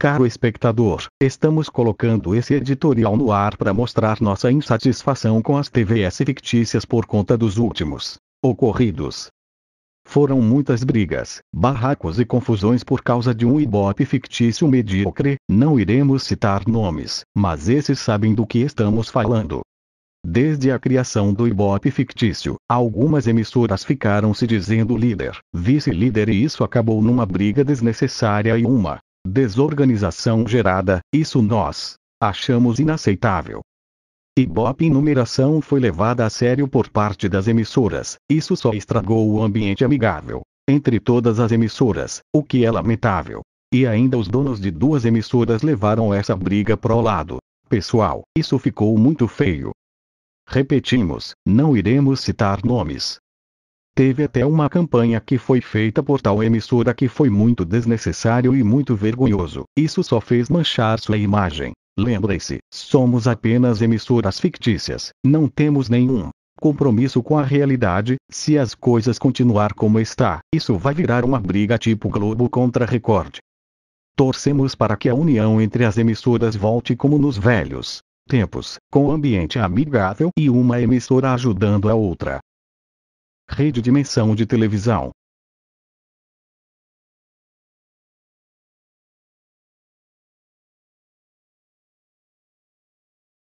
Caro espectador, estamos colocando esse editorial no ar para mostrar nossa insatisfação com as TVS fictícias por conta dos últimos ocorridos. Foram muitas brigas, barracos e confusões por causa de um ibope fictício medíocre, não iremos citar nomes, mas esses sabem do que estamos falando. Desde a criação do Ibope fictício, algumas emissoras ficaram se dizendo líder, vice-líder e isso acabou numa briga desnecessária e uma desorganização gerada, isso nós achamos inaceitável. Ibope numeração foi levada a sério por parte das emissoras, isso só estragou o ambiente amigável. Entre todas as emissoras, o que é lamentável. E ainda os donos de duas emissoras levaram essa briga pro lado. Pessoal, isso ficou muito feio. Repetimos, não iremos citar nomes, Teve até uma campanha que foi feita por tal emissora que foi muito desnecessário e muito vergonhoso. Isso só fez manchar sua imagem. Lembre-se, somos apenas emissoras fictícias, não temos nenhum compromisso com a realidade, se as coisas continuar como está, isso vai virar uma briga tipo Globo contra Record. Torcemos para que a união entre as emissoras volte como nos velhos tempos, com ambiente amigável e uma emissora ajudando a outra rede dimensão de televisão.